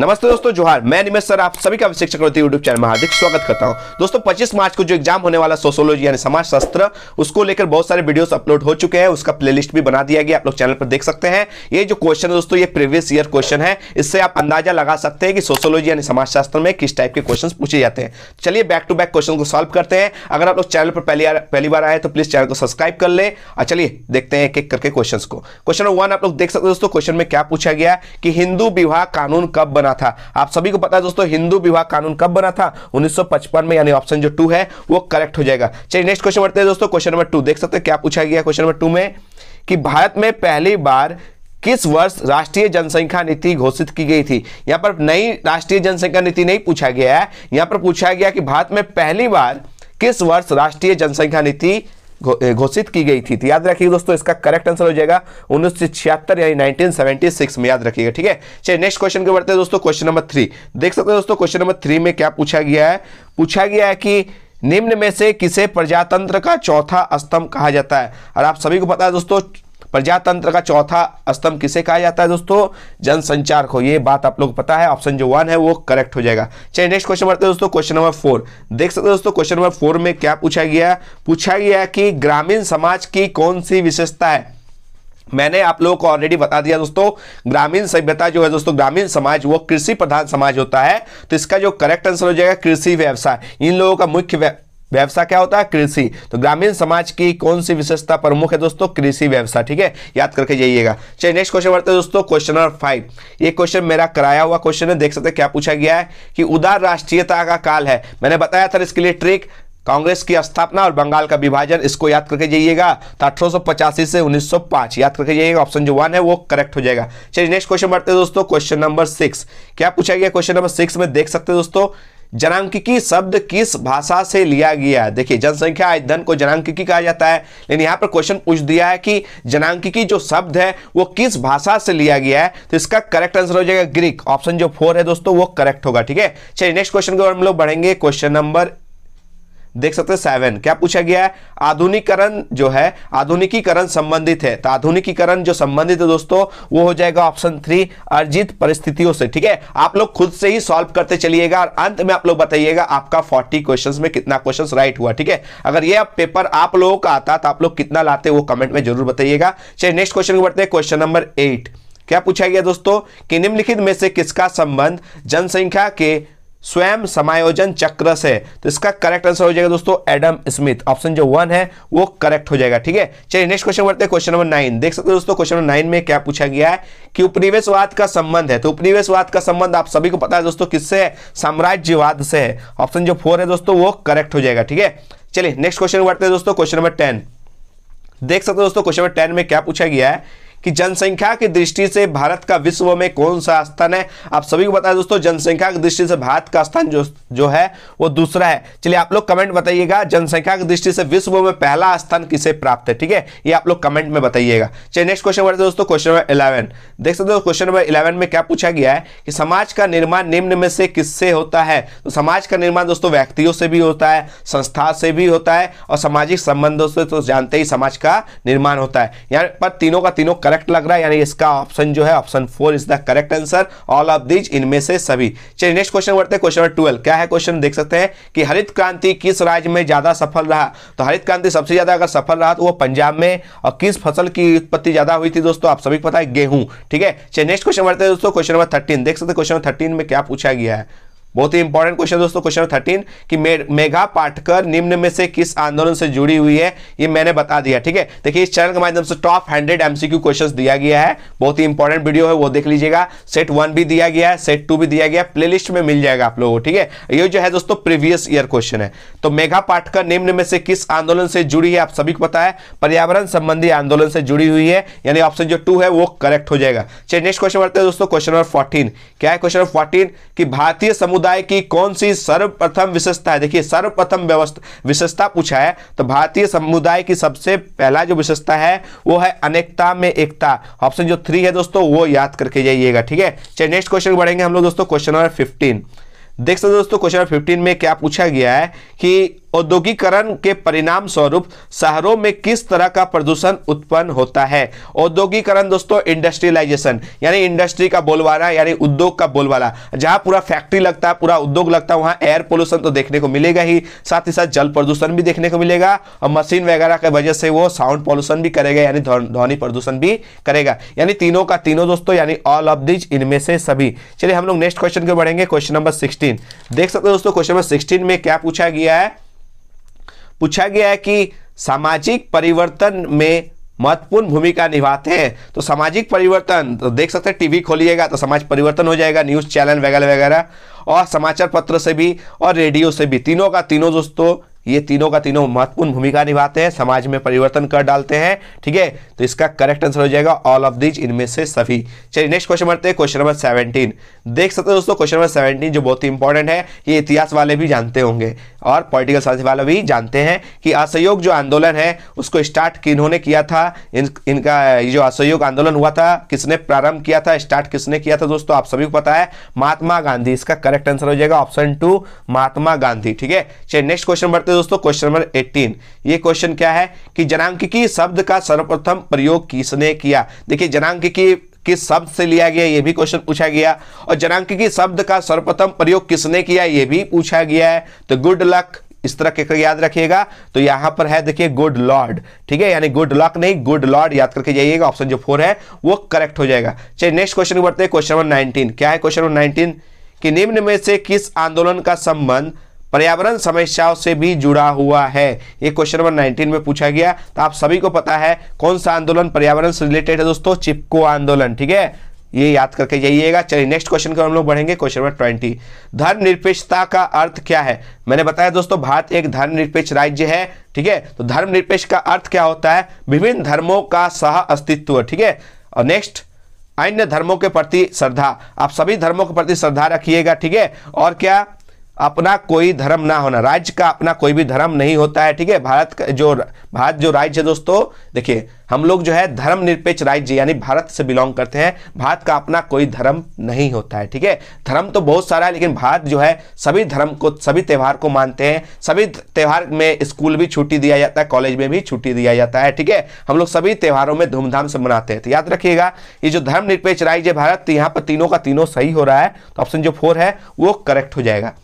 नमस्ते दोस्तों जोहार मैं निमेश सर आप सभी का शिक्षक यूट्यूब चैनल में हार्दिक स्वागत करता हूं दोस्तों 25 मार्च को जो एग्जाम होने वाला सोशोलॉजी यानी समाजशास्त्र उसको लेकर बहुत सारे वीडियोस अपलोड हो चुके हैं उसका प्लेलिस्ट भी बना दिया गया आप लोग चैनल पर देख सकते हैं ये जो क्वेश्चन है दोस्तों ये प्रीवियस ईयर क्वेश्चन है इससे आप अंदाजा लगा सकते हैं कि सोशोलॉजी यानी समाजशास्त्र में किस टाइप के क्वेश्चन पूछे जाते हैं चलिए बैक टू बैक क्वेश्चन को सॉल्व करते हैं अगर आप लोग चैनल पर पहली पहली बार आए तो प्लीज चैनल को सब्सक्राइब कर ले और चलिए देखते हैं एक एक करके क्वेश्चन को क्वेश्चन नंबर वन आप लोग देख सकते हैं दोस्तों क्वेश्चन में क्या पूछा गया कि हिंदू विवाह कानून कब बना बना था आप सभी को पता है दोस्तों हिंदू विवाह कानून कब बना था 1955 में यानी ऑप्शन जो टू है वो करेक्ट हो जाएगा चलिए नेक्स्ट क्वेश्चन बढ़ते हैं दोस्तों क्वेश्चन नंबर टू देख सकते हैं क्या पूछा गया क्वेश्चन नंबर टू में कि भारत में पहली बार किस वर्ष राष्ट्रीय जनसंख्या नीति घोषित की गई थी यहां पर नई राष्ट्रीय जनसंख्या नीति नहीं पूछा गया है यहां पर पूछा गया कि भारत में पहली बार किस वर्ष राष्ट्रीय जनसंख्या नीति घोषित की गई थी तो याद रखिएगा दोस्तों इसका करेक्ट आंसर हो जाएगा उन्नीस यानी 1976 में याद रखिएगा ठीक है चलिए नेक्स्ट क्वेश्चन के बढ़ते हैं दोस्तों क्वेश्चन नंबर थ्री देख सकते हैं दोस्तों क्वेश्चन नंबर थ्री में क्या पूछा गया है पूछा गया है कि निम्न में से किसे प्रजातंत्र का चौथा स्तंभ कहा जाता है और आप सभी को पता है दोस्तों प्रजातंत्र का चौथा स्तंभ किसे कहा जाता है दोस्तों जनसंचार को ये बात आप लोग पता है ऑप्शन जो वन है वो करेक्ट हो जाएगा चलिए नेक्स्ट क्वेश्चन बढ़ते हैं दोस्तों क्वेश्चन नंबर फोर देख सकते हैं दोस्तों क्वेश्चन नंबर फोर में क्या पूछा गया पूछा गया कि ग्रामीण समाज की कौन सी विशेषता है मैंने आप लोगों को ऑलरेडी बता दिया दोस्तों ग्रामीण सभ्यता जो है दोस्तों ग्रामीण समाज वो कृषि प्रधान समाज होता है तो इसका जो करेक्ट आंसर हो जाएगा कृषि व्यवसाय इन लोगों का मुख्य व्यवसाय क्या होता है कृषि तो ग्रामीण समाज की कौन सी विशेषता प्रमुख है दोस्तों कृषि व्यवसाय ठीक है याद करके जाइएगा चलिए नेक्स्ट क्वेश्चन बढ़ते हैं दोस्तों क्वेश्चन नंबर फाइव ये क्वेश्चन मेरा कराया हुआ क्वेश्चन है देख सकते क्या पूछा गया है कि उदार राष्ट्रीयता का काल है मैंने बताया था इसके लिए ट्रिक कांग्रेस की स्थापना और बंगाल का विभाजन इसको याद करके जाइएगा तो अठारह से 1905 याद करके जाइएगा ऑप्शन जो वन है वो करेक्ट हो जाएगा चलिए नेक्स्ट क्वेश्चन बढ़ते हैं दोस्तों क्वेश्चन नंबर सिक्स क्या पूछा गया क्वेश्चन नंबर सिक्स में देख सकते हैं दोस्तों जनांकिकी शब्द किस भाषा से लिया गया है देखिए जनसंख्या अध्ययन को जनांकिकी कहा जाता है लेकिन यहां पर क्वेश्चन पूछ दिया है कि जनांकिकी जो शब्द है वो किस भाषा से लिया गया है तो इसका करेक्ट आंसर हो जाएगा ग्रीक ऑप्शन जो फोर है दोस्तों वो करेक्ट होगा ठीक है चलिए नेक्स्ट क्वेश्चन की ओर हम लोग बढ़ेंगे क्वेश्चन नंबर देख सकते हैं सेवन क्या पूछा गया है आधुनिकरण जो है आधुनिकीकरण संबंधित है तो आधुनिकीकरण जो संबंधित है दोस्तों वो हो जाएगा ऑप्शन थ्री अर्जित परिस्थितियों से ठीक है आप लोग खुद से ही सॉल्व करते चलिएगा और अंत में आप लोग बताइएगा आपका फोर्टी क्वेश्चन में कितना क्वेश्चन राइट हुआ ठीक है अगर ये पेपर आप लोगों का आता तो आप लोग कितना लाते वो कमेंट में जरूर बताइएगा चलिए नेक्स्ट क्वेश्चन को बढ़ते हैं क्वेश्चन नंबर एट क्या पूछा गया दोस्तों कि निम्नलिखित में से किसका संबंध जनसंख्या के स्वयं समायोजन चक्र से तो इसका करेक्ट आंसर हो जाएगा दोस्तों एडम स्मिथ ऑप्शन जो वन है वो करेक्ट हो जाएगा ठीक है चलिए नेक्स्ट क्वेश्चन बढ़ते हैं क्वेश्चन नंबर नाइन देख सकते हो दोस्तों क्वेश्चन नंबर नाइन में क्या पूछा गया है कि उपनिवेशवाद का संबंध है तो उपनिवेशवाद का संबंध आप सभी को पता है दोस्तों किससे है साम्राज्यवाद से है ऑप्शन जो फोर है दोस्तों वो करेक्ट हो जाएगा ठीक है चलिए नेक्स्ट क्वेश्चन बढ़ते हैं दोस्तों क्वेश्चन नंबर टेन देख सकते हो दोस्तों क्वेश्चन नंबर टेन में क्या पूछा गया है कि जनसंख्या की दृष्टि से भारत का विश्व में कौन सा स्थान है आप सभी को बताए दोस्तों जनसंख्या की दृष्टि से भारत का स्थान जो जो है वो दूसरा है चलिए आप लोग कमेंट बताइएगा जनसंख्या की दृष्टि से विश्व में पहला स्थान किसे प्राप्त है ठीक है ये आप लोग कमेंट में बताइएगा चलिए नेक्स्ट क्वेश्चन बढ़ते दोस्तों क्वेश्चन नंबर इलेवन देख सकते हो क्वेश्चन नंबर इलेवन में क्या पूछा गया है कि समाज का निर्माण निम्न में से किससे होता है तो समाज का निर्माण दोस्तों व्यक्तियों से भी होता है संस्था से भी होता है और सामाजिक संबंधों से तो जानते ही समाज का निर्माण होता है यहाँ पर तीनों का तीनों करेक्ट लग रहा है यानी इसका ऑप्शन जो है option four is the correct answer all of these इनमें से सभी चलिए नेक्स्ट क्वेश्चन बढ़ते हैं क्वेश्चन नंबर ट्वेल्व क्या है क्वेश्चन देख सकते हैं कि हरित क्रांति किस राज्य में ज्यादा सफल रहा तो हरित क्रांति सबसे ज्यादा अगर सफल रहा तो वो पंजाब में और किस फसल की उत्पत्ति ज्यादा हुई थी दोस्तों आप सभी को पता है गेहूं ठीक है चलिए नेक्स्ट क्वेश्चन बढ़ते हैं दोस्तों क्वेश्चन नंबर थर्टीन देख सकते हैं क्वेश्चन नंबर थर्टीन में क्या पूछा गया है बहुत ही इंपॉर्टेंट क्वेश्चन दोस्तों क्वेश्चन थर्टीन कि मे, मेघा पाठकर निम्न में से किस आंदोलन से जुड़ी हुई है ये मैंने बता दिया ठीक है देखिए इस चैनल के माध्यम से टॉप हंड्रेड एमसीक्यू क्वेश्चन दिया गया है बहुत ही इंपॉर्टेंट वीडियो है वो देख लीजिएगा सेट वन भी दिया गया है सेट टू भी दिया गया प्ले लिस्ट में मिल जाएगा आप लोगों को ठीक है ये जो है दोस्तों प्रीवियस ईयर क्वेश्चन है तो मेघा पाठकर निम्न में से किस आंदोलन से जुड़ी है आप सभी को पता है पर्यावरण संबंधी आंदोलन से जुड़ी हुई है यानी ऑप्शन जो टू है वो करेक्ट हो जाएगा चलिए नेक्स्ट क्वेश्चन बढ़ते हैं दोस्तों क्वेश्चन नंबर फोर्टीन क्या है क्वेश्चन नंबर फोर्टीन की भारतीय समूह समुदाय की कौन सी सर्वप्रथम विशेषता है देखिए सर्वप्रथम विशेषता पूछा है तो भारतीय समुदाय की सबसे पहला जो विशेषता है वो है अनेकता में एकता ऑप्शन जो थ्री है दोस्तों वो याद करके जाइएगा ठीक है चलिए नेक्स्ट क्वेश्चन बढ़ेंगे हम लोग दोस्तों क्वेश्चन नंबर फिफ्टीन देख सकते दोस्तों क्वेश्चन नंबर फिफ्टीन में क्या पूछा गया है कि औद्योगिकरण के परिणाम स्वरूप शहरों में किस तरह का प्रदूषण उत्पन्न होता है औद्योगिकरण दोस्तों इंडस्ट्रियलाइजेशन यानी इंडस्ट्री का बोलवाला यानी उद्योग का बोलवाला जहां पूरा फैक्ट्री लगता है पूरा उद्योग लगता है वहां एयर पोल्यूशन तो देखने को मिलेगा ही साथ ही साथ जल प्रदूषण भी देखने को मिलेगा और मशीन वगैरह की वजह से वो साउंड पॉल्यूशन भी करेगा यानी ध्वनि प्रदूषण भी करेगा यानी तीनों का तीनों दोस्तों यानी ऑल ऑफ दिज इनमें से सभी चलिए हम लोग नेक्स्ट क्वेश्चन के बढ़ेंगे क्वेश्चन नंबर सिक्सटीन देख सकते हो दोस्तों क्वेश्चन नंबर सिक्सटीन में क्या पूछा गया है पूछा गया है कि सामाजिक परिवर्तन में महत्वपूर्ण भूमिका निभाते हैं तो सामाजिक परिवर्तन तो देख सकते हैं टीवी खोलिएगा तो समाज परिवर्तन हो जाएगा न्यूज़ चैनल वगैरह वगैरह और समाचार पत्र से भी और रेडियो से भी तीनों का तीनों दोस्तों ये तीनों का तीनों महत्वपूर्ण भूमिका निभाते हैं समाज में परिवर्तन कर डालते हैं ठीक है तो इसका करेक्ट आंसर हो जाएगा ऑल ऑफ दीज इनमें से सभी चलिए नेक्स्ट क्वेश्चन बढ़ते हैं क्वेश्चन नंबर सेवनटीन देख सकते हो दोस्तों क्वेश्चन नंबर सेवनटीन जो बहुत ही इंपॉर्टेंट है ये इतिहास वाले भी जानते होंगे और पॉलिटिकल साइंस वाले भी जानते हैं कि असहयोग जो आंदोलन है उसको स्टार्ट किन्होंने किया था इन, इनका जो असहयोग आंदोलन हुआ था किसने प्रारंभ किया था स्टार्ट किसने किया था दोस्तों आप सभी को पता है महात्मा गांधी इसका करेक्ट आंसर हो जाएगा ऑप्शन टू महात्मा गांधी ठीक है चलिए नेक्स्ट क्वेश्चन बढ़ते करते हैं दोस्तों क्वेश्चन नंबर 18 ये क्वेश्चन क्या है कि जनांकिकी शब्द का सर्वप्रथम प्रयोग किसने किया देखिए जनांकिकी किस शब्द से लिया गया यह भी क्वेश्चन पूछा गया और जनांकिकी शब्द का सर्वप्रथम प्रयोग किसने किया यह भी पूछा गया है तो गुड लक इस तरह के याद रखिएगा तो यहां पर है देखिए गुड लॉर्ड ठीक है यानी गुड लक नहीं गुड लॉर्ड याद करके जाइएगा ऑप्शन जो फोर है वो करेक्ट हो जाएगा चलिए नेक्स्ट क्वेश्चन बढ़ते हैं क्वेश्चन नंबर नाइनटीन क्या है क्वेश्चन नंबर नाइनटीन कि निम्न में से किस आंदोलन का संबंध पर्यावरण समस्याओं से भी जुड़ा हुआ है ये क्वेश्चन नंबर 19 में पूछा गया तो आप सभी को पता है कौन सा आंदोलन पर्यावरण से रिलेटेड है दोस्तों चिपको आंदोलन ठीक है ये याद करके जाइएगा चलिए नेक्स्ट क्वेश्चन को हम लोग बढ़ेंगे क्वेश्चन नंबर ट्वेंटी धर्मनिरपेक्षता का अर्थ क्या है मैंने बताया दोस्तों भारत एक धर्मनिरपेक्ष राज्य है ठीक है तो धर्मनिरपेक्ष का अर्थ क्या होता है विभिन्न धर्मों का सह अस्तित्व ठीक है और नेक्स्ट अन्य धर्मों के प्रति श्रद्धा आप सभी धर्मों के प्रति श्रद्धा रखिएगा ठीक है और क्या अपना कोई धर्म ना होना राज्य का अपना कोई भी धर्म नहीं होता है ठीक है भारत का जो भारत जो राज्य है दोस्तों देखिए हम लोग जो है धर्म निरपेक्ष राज्य यानी भारत से बिलोंग करते हैं भारत का अपना कोई धर्म नहीं होता है ठीक है धर्म तो बहुत सारा है लेकिन भारत जो है सभी धर्म को सभी त्यौहार को मानते हैं सभी त्यौहार में स्कूल भी छुट्टी दिया जाता है कॉलेज में भी छुट्टी दिया जाता है ठीक है हम लोग सभी त्यौहारों में धूमधाम से मनाते हैं तो याद रखिएगा ये जो धर्म निरपेक्ष राज्य भारत तो यहाँ पर तीनों का तीनों सही हो रहा है तो ऑप्शन जो फोर है वो करेक्ट हो जाएगा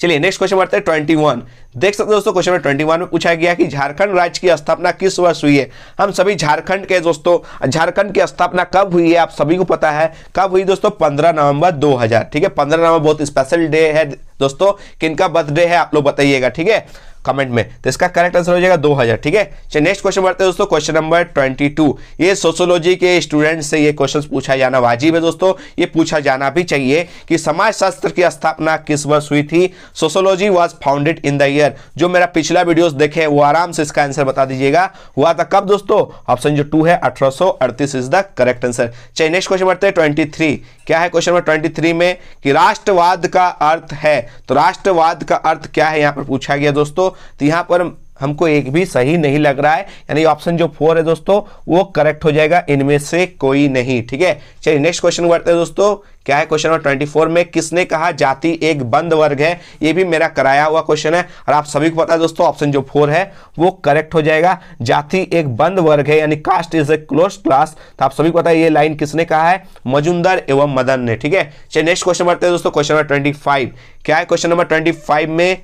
चलिए नेक्स्ट क्वेश्चन बढ़ते हैं ट्वेंटी वन देख सकते दोस्तों क्वेश्चन नंबर ट्वेंटी वन में पूछा गया कि झारखंड राज्य की स्थापना किस वर्ष हुई है हम सभी झारखंड के दोस्तों झारखंड की स्थापना कब हुई है आप सभी को पता है कब हुई दोस्तों पंद्रह नवंबर दो हजार ठीक है पंद्रह नवंबर बहुत स्पेशल डे है दोस्तों किनका बर्थडे है आप लोग बताइएगा ठीक है कमेंट में तो इसका करेक्ट आंसर हो जाएगा 2000 ठीक है चलिए नेक्स्ट क्वेश्चन बढ़ते हैं दोस्तों क्वेश्चन नंबर 22 ये सोशोलॉजी के स्टूडेंट से ये क्वेश्चंस पूछा जाना वाजिब है दोस्तों ये पूछा जाना भी चाहिए कि समाजशास्त्र की स्थापना किस वर्ष हुई थी sociology was founded in the year जो मेरा पिछला वीडियोस देखे वो आराम से इसका आंसर बता दीजिएगा हुआ था कब दोस्तों ऑप्शन जो टू है अठारह इज द करेक्ट आंसर चलिए नेक्स्ट क्वेश्चन बढ़ते हैं ट्वेंटी क्या है क्वेश्चन नंबर ट्वेंटी में कि राष्ट्रवाद का अर्थ है तो राष्ट्रवाद का अर्थ क्या है यहां पर पूछा गया दोस्तों तो यहां पर हमको एक भी सही नहीं लग रहा है यानी ऑप्शन जो फोर है दोस्तों वो करेक्ट हो जाएगा इनमें से कोई नहीं ठीक है चलिए नेक्स्ट क्वेश्चन बढ़ते हैं दोस्तों क्या है क्वेश्चन नंबर ट्वेंटी फोर में किसने कहा जाति एक बंद वर्ग है ये भी मेरा कराया हुआ क्वेश्चन है और आप सभी को पता है दोस्तों ऑप्शन जो फोर है वो करेक्ट हो जाएगा जाति एक बंद वर्ग है यानी caste is a close class तो आप सभी को पता है ये लाइन किसने कहा है मजुमदार एवं मदन ने ठीक है चलिए नेक्स्ट क्वेश्चन बढ़ते हैं दोस्तों क्वेश्चन नंबर ट्वेंटी फाइव क्या है क्वेश्चन नंबर ट्वेंटी फाइव में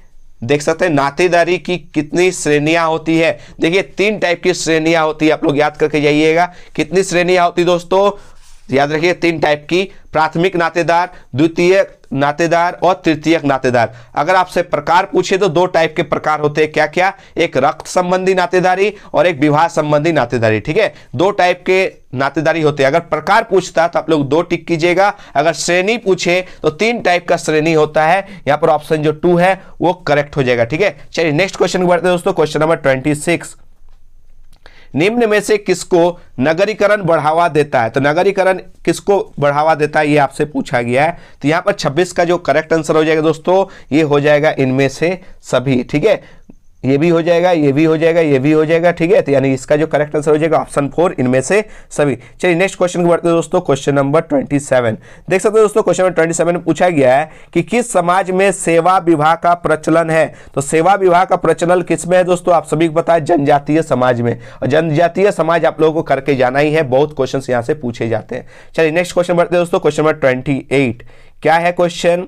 देख सकते हैं नातेदारी की कितनी श्रेणियां होती है देखिए तीन टाइप की श्रेणियां होती है आप लोग याद करके जाइएगा कितनी श्रेणियां होती दोस्तों याद रखिए तीन टाइप की प्राथमिक नातेदार द्वितीय नातेदार और तृतीय नातेदार अगर आपसे प्रकार पूछे तो दो टाइप के प्रकार होते हैं क्या क्या एक रक्त संबंधी नातेदारी और एक विवाह संबंधी नातेदारी ठीक है दो टाइप के नातेदारी होते हैं अगर प्रकार पूछता तो आप लोग दो टिक कीजिएगा अगर श्रेणी पूछे तो तीन टाइप का श्रेणी होता है यहाँ पर ऑप्शन जो टू है वो करेक्ट हो जाएगा ठीक है चलिए नेक्स्ट क्वेश्चन बढ़ते दोस्तों क्वेश्चन नंबर ट्वेंटी सिक्स निम्न में से किसको नगरीकरण बढ़ावा देता है तो नगरीकरण किसको बढ़ावा देता है ये आपसे पूछा गया है तो यहाँ पर 26 का जो करेक्ट आंसर हो जाएगा दोस्तों ये हो जाएगा इनमें से सभी ठीक है ये भी हो जाएगा ये भी हो जाएगा ये भी हो जाएगा ठीक है तो यानी इसका जो करेक्ट आंसर हो जाएगा ऑप्शन फोर इनमें से सभी चलिए नेक्स्ट क्वेश्चन को बढ़ते हैं दोस्तों क्वेश्चन नंबर ट्वेंटी सेवन देख सकते हो दोस्तों क्वेश्चन नंबर ट्वेंटी सेवन पूछा गया है कि किस समाज में सेवा विवाह का प्रचलन है तो सेवा विवाह का प्रचलन किस में है दोस्तों आप सभी को पता है जनजातीय समाज में और जनजातीय समाज आप लोगों को करके जाना ही है बहुत क्वेश्चन यहाँ से पूछे जाते हैं चलिए नेक्स्ट क्वेश्चन बढ़ते हैं दोस्तों क्वेश्चन नंबर ट्वेंटी क्या है क्वेश्चन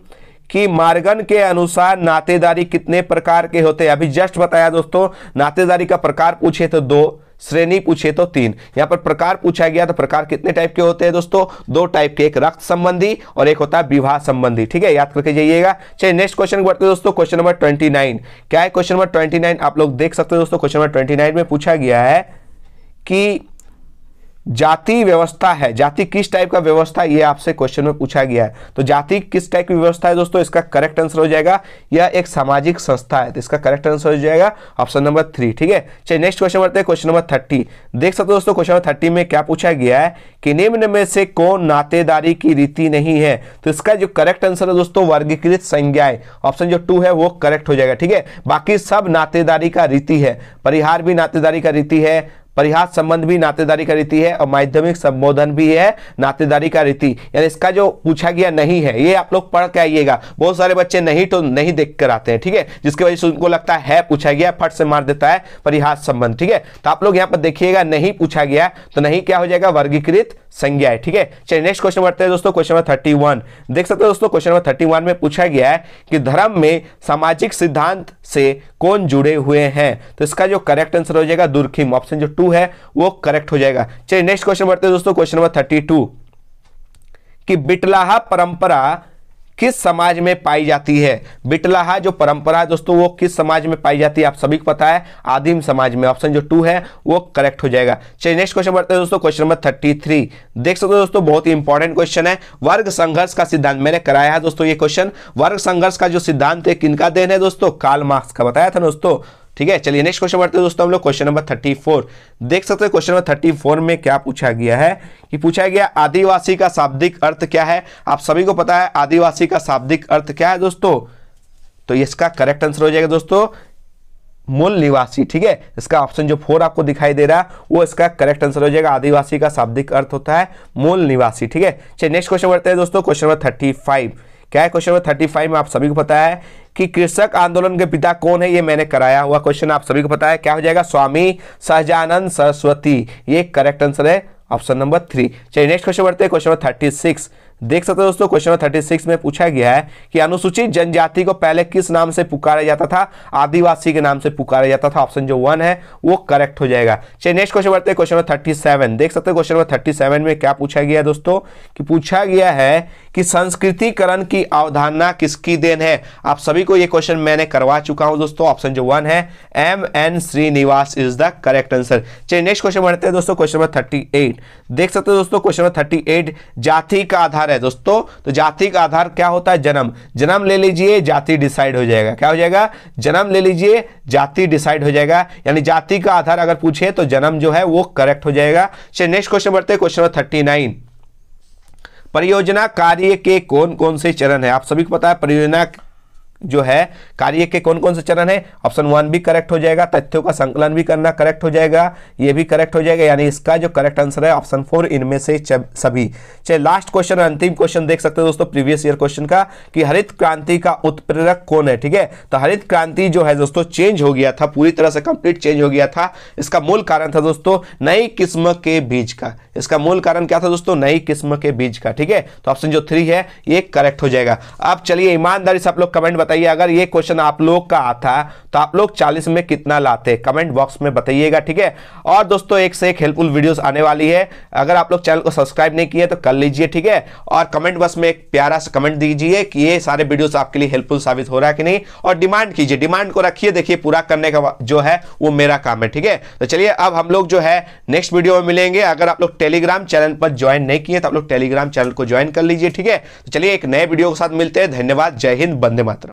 कि मार्गन के अनुसार नातेदारी कितने प्रकार के होते हैं अभी जस्ट बताया दोस्तों नातेदारी का प्रकार पूछे तो दो श्रेणी पूछे तो तीन यहां पर प्रकार पूछा गया तो प्रकार कितने टाइप के होते हैं दोस्तों दो टाइप के एक रक्त संबंधी और एक होता है विवाह संबंधी ठीक है याद करके जाइएगा चलिए नेक्स्ट क्वेश्चन बढ़ते हैं दोस्तों क्वेश्चन नंबर ट्वेंटी नाइन क्या है क्वेश्चन नंबर ट्वेंटी नाइन आप लोग देख सकते हो दोस्तों क्वेश्चन नंबर ट्वेंटी नाइन में पूछा गया है कि जाति व्यवस्था है जाति किस टाइप का व्यवस्था यह आपसे क्वेश्चन में पूछा गया है तो जाति किस टाइप की व्यवस्था है दोस्तों इसका करेक्ट आंसर हो जाएगा यह एक सामाजिक संस्था है तो इसका करेक्ट आंसर हो जाएगा ऑप्शन नंबर थ्री ठीक है चलिए नेक्स्ट क्वेश्चन बढ़ते हैं क्वेश्चन नंबर थर्टी देख सकते हो दोस्तों क्वेश्चन नंबर थर्टी में क्या पूछा गया है कि निम्न में से कौन नातेदारी की रीति नहीं है तो इसका जो करेक्ट आंसर है दोस्तों वर्गीकृत संज्ञा ऑप्शन जो टू है वो करेक्ट हो जाएगा ठीक है बाकी सब नातेदारी का रीति है परिहार भी नातेदारी का रीति है परिहास संबंध भी नातेदारी का रीति है और माध्यमिक संबोधन भी है नातेदारी का रीति यानी इसका जो पूछा गया नहीं है ये आप लोग पढ़ के आइएगा बहुत सारे बच्चे नहीं तो नहीं देख कर आते हैं ठीक है जिसकी वजह से उनको लगता है पूछा गया फट से मार देता है परिहास संबंध ठीक है तो आप लोग यहाँ पर देखिएगा नहीं पूछा गया तो नहीं क्या हो जाएगा वर्गीकृत संज्ञा है ठीक है चलिए नेक्स्ट क्वेश्चन बढ़ते हैं दोस्तों क्वेश्चन नंबर थर्टी वन देख सकते हो दोस्तों क्वेश्चन नंबर थर्टी वन में पूछा गया है कि धर्म में सामाजिक सिद्धांत से कौन जुड़े हुए हैं तो इसका जो करेक्ट आंसर हो जाएगा दुर्खिम ऑप्शन जो टू है वो करेक्ट हो जाएगा चलिए नेक्स्ट क्वेश्चन बढ़ते हैं दोस्तों क्वेश्चन नंबर थर्टी कि बिटलाहा परंपरा किस समाज में पाई जाती है बिटलाहा जो परंपरा है दोस्तों वो किस समाज में पाई जाती है आप सभी को पता है आदिम समाज में ऑप्शन जो टू है वो करेक्ट हो जाएगा चलिए नेक्स्ट क्वेश्चन बढ़ते हैं दोस्तों क्वेश्चन नंबर थर्टी थ्री देख सकते हो दोस्तों बहुत ही इंपॉर्टेंट क्वेश्चन है वर्ग संघर्ष का सिद्धांत मैंने कराया है दोस्तों ये क्वेश्चन वर्ग संघर्ष का जो सिद्धांत है किनका देन है दोस्तों काल मार्क्स का बताया था दोस्तों ठीक है चलिए नेक्स्ट क्वेश्चन बढ़ते हैं दोस्तों हम लोग क्वेश्चन नंबर थर्टी फोर देख सकते हैं क्वेश्चन नंबर थर्टी फोर में क्या पूछा गया है कि पूछा गया आदिवासी का शाब्दिक अर्थ क्या है आप सभी को पता है आदिवासी का शाब्दिक अर्थ क्या है दोस्तों तो इसका करेक्ट आंसर हो जाएगा दोस्तों मूल निवासी ठीक है इसका ऑप्शन जो फोर आपको दिखाई दे रहा है वो इसका करेक्ट आंसर हो जाएगा आदिवासी का शाब्दिक अर्थ होता है मूल निवासी ठीक है चलिए नेक्स्ट क्वेश्चन बढ़ते हैं दोस्तों क्वेश्चन नंबर थर्टी फाइव क्या है क्वेश्चन नंबर थर्टी फाइव में आप सभी को पता है कि कृषक आंदोलन के पिता कौन है ये मैंने कराया हुआ क्वेश्चन आप सभी को पता है क्या हो जाएगा स्वामी सहजानंद सरस्वती ये करेक्ट आंसर है ऑप्शन नंबर थ्री चलिए नेक्स्ट क्वेश्चन बढ़ते हैं क्वेश्चन नंबर थर्टी सिक्स देख सकते हो दोस्तों क्वेश्चन नंबर 36 में पूछा गया है कि अनुसूचित जनजाति को पहले किस नाम से पुकारा जाता था आदिवासी के नाम से पुकारा जाता था ऑप्शन जो वन है वो करेक्ट हो जाएगा चलिए नेक्स्ट क्वेश्चन बढ़ते हैं क्वेश्चन नंबर 37 देख सकते हो क्वेश्चन नंबर 37 में क्या पूछा गया है दोस्तों कि पूछा गया है कि संस्कृतिकरण की अवधारणा किसकी देन है आप सभी को ये क्वेश्चन मैंने करवा चुका हूं दोस्तों ऑप्शन जो वन है M N Srinivas is the correct answer चलिए नेक्स्ट क्वेश्चन बढ़ते हैं दोस्तों क्वेश्चन नंबर थर्टी देख सकते हो दोस्तों क्वेश्चन नंबर थर्टी जाति का आधार आधार है दोस्तों तो जाति का आधार क्या होता है जन्म जन्म ले लीजिए जाति डिसाइड हो जाएगा क्या हो जाएगा जन्म ले लीजिए जाति डिसाइड हो जाएगा यानी जाति का आधार अगर पूछे तो जन्म जो है वो करेक्ट हो जाएगा चलिए नेक्स्ट क्वेश्चन बढ़ते हैं क्वेश्चन नंबर थर्टी नाइन परियोजना कार्य के कौन कौन से चरण है आप सभी को पता है परियोजना जो है कार्य के कौन कौन से चरण है ऑप्शन वन भी करेक्ट हो जाएगा तथ्यों का संकलन भी करना करेक्ट हो जाएगा ये भी करेक्ट हो जाएगा यानी इसका जो करेक्ट आंसर है ऑप्शन फोर इनमें से सभी चाहे लास्ट क्वेश्चन अंतिम क्वेश्चन देख सकते हो दोस्तों प्रीवियस ईयर क्वेश्चन का कि हरित क्रांति का उत्प्रेरक कौन है ठीक है तो हरित क्रांति जो है दोस्तों चेंज हो गया था पूरी तरह से कंप्लीट चेंज हो गया था इसका मूल कारण था दोस्तों नई किस्म के बीज का इसका मूल कारण क्या था दोस्तों नई किस्म के बीज का ठीक है तो ऑप्शन जो थ्री है ये करेक्ट हो जाएगा अब चलिए ईमानदारी से आप लोग कमेंट बताइए अगर ये क्वेश्चन आप लोग का आता तो आप लोग चालीस में कितना लाते कमेंट बॉक्स में बताइएगा ठीक है और दोस्तों एक से एक हेल्पफुल वीडियो आने वाली है अगर आप लोग चैनल को सब्सक्राइब नहीं किया तो कर लीजिए ठीक है और कमेंट बॉक्स में एक प्यारा सा कमेंट दीजिए कि ये सारे वीडियोस आपके लिए हेल्पफुल साबित हो रहा है कि नहीं और डिमांड कीजिए डिमांड को रखिए देखिए पूरा करने का जो है वो मेरा काम है ठीक है तो चलिए अब हम लोग जो है नेक्स्ट वीडियो में मिलेंगे अगर आप लोग टेलीग्राम चैनल पर ज्वाइन नहीं किए तो आप लोग टेलीग्राम चैनल को ज्वाइन कर लीजिए ठीक है तो चलिए एक नए वीडियो के साथ मिलते हैं धन्यवाद जय हिंद बंदे मात्र